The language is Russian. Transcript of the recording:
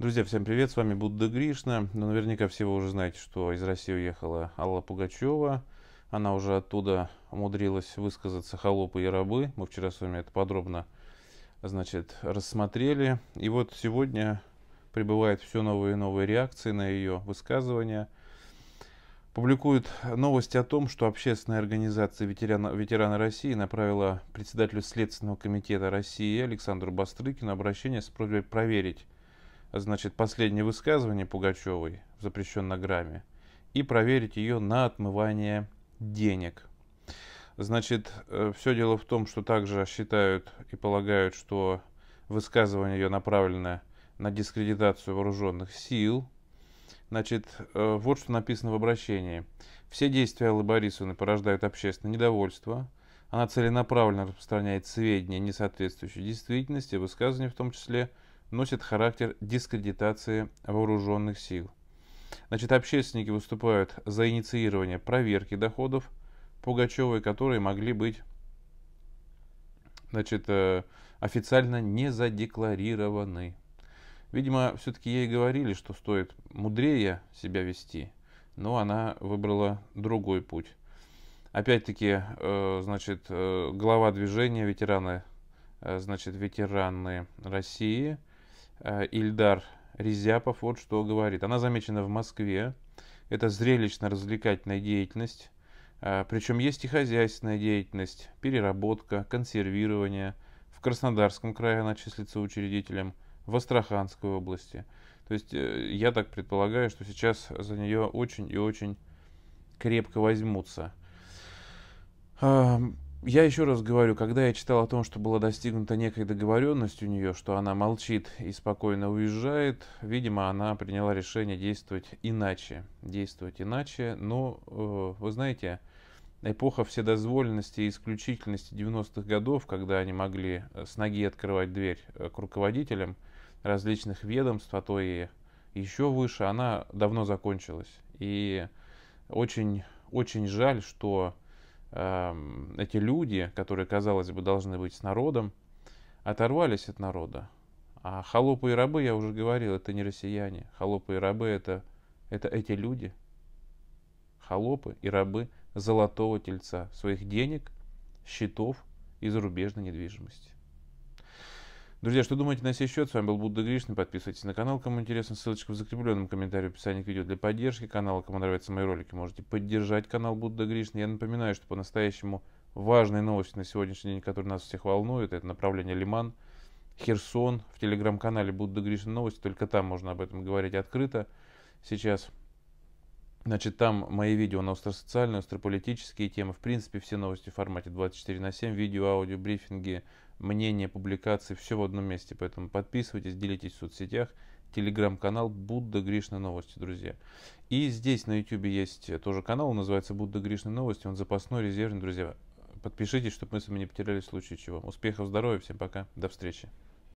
Друзья, всем привет, с вами Будда Гришна. Ну, наверняка все вы уже знаете, что из России уехала Алла Пугачева. Она уже оттуда умудрилась высказаться «Холопы и рабы». Мы вчера с вами это подробно значит, рассмотрели. И вот сегодня прибывают все новые и новые реакции на ее высказывания. Публикуют новости о том, что общественная организация ветерана, «Ветераны России» направила председателю Следственного комитета России Александру Бастрыкину обращение с просьбой проверить, значит, последнее высказывание Пугачевой в запрещенном грамме и проверить ее на отмывание денег. Значит, э, все дело в том, что также считают и полагают, что высказывание ее направлено на дискредитацию вооруженных сил. Значит, э, вот что написано в обращении. Все действия Аллы Борисовны порождают общественное недовольство. Она целенаправленно распространяет сведения, не соответствующие действительности, высказывания в том числе – носит характер дискредитации вооруженных сил. Значит, общественники выступают за инициирование проверки доходов Пугачевой, которые могли быть значит, э, официально не задекларированы. Видимо, все-таки ей говорили, что стоит мудрее себя вести, но она выбрала другой путь. Опять-таки, э, значит, э, глава движения ветераны, значит, ветераны России – Э, Ильдар Резяпов вот что говорит. Она замечена в Москве. Это зрелищно-развлекательная деятельность. Э, Причем есть и хозяйственная деятельность, переработка, консервирование. В Краснодарском крае она числится учредителем, в Астраханской области. То есть э, я так предполагаю, что сейчас за нее очень и очень крепко возьмутся. Я еще раз говорю, когда я читал о том, что была достигнута некая договоренность у нее, что она молчит и спокойно уезжает, видимо, она приняла решение действовать иначе. Действовать иначе, но, э, вы знаете, эпоха вседозволенности и исключительности 90-х годов, когда они могли э, с ноги открывать дверь э, к руководителям различных ведомств, а то и еще выше, она давно закончилась. И очень, очень жаль, что Эм, эти люди, которые, казалось бы, должны быть с народом, оторвались от народа. А холопы и рабы, я уже говорил, это не россияне. Холопы и рабы это, это эти люди. Холопы и рабы золотого тельца, своих денег, счетов и зарубежной недвижимости. Друзья, что думаете на сей счет? С вами был Будда Гришин. Подписывайтесь на канал, кому интересно. Ссылочка в закрепленном комментарии в описании к видео для поддержки канала. Кому нравятся мои ролики, можете поддержать канал Будда Гришин. Я напоминаю, что по-настоящему важные новости на сегодняшний день, которые нас всех волнуют, это направление Лиман, Херсон. В телеграм-канале Будда Гришин новости, только там можно об этом говорить открыто сейчас. Значит, там мои видео на остросоциальные, острополитические темы. В принципе, все новости в формате 24 на 7. Видео, аудио, брифинги, мнения, публикации. Все в одном месте. Поэтому подписывайтесь, делитесь в соцсетях. Телеграм-канал Будда Гришна Новости, друзья. И здесь на YouTube есть тоже канал, он называется Будда Гришна Новости. Он запасной, резервный, друзья. Подпишитесь, чтобы мы с вами не потеряли в случае чего. Успехов, здоровья, всем пока, до встречи.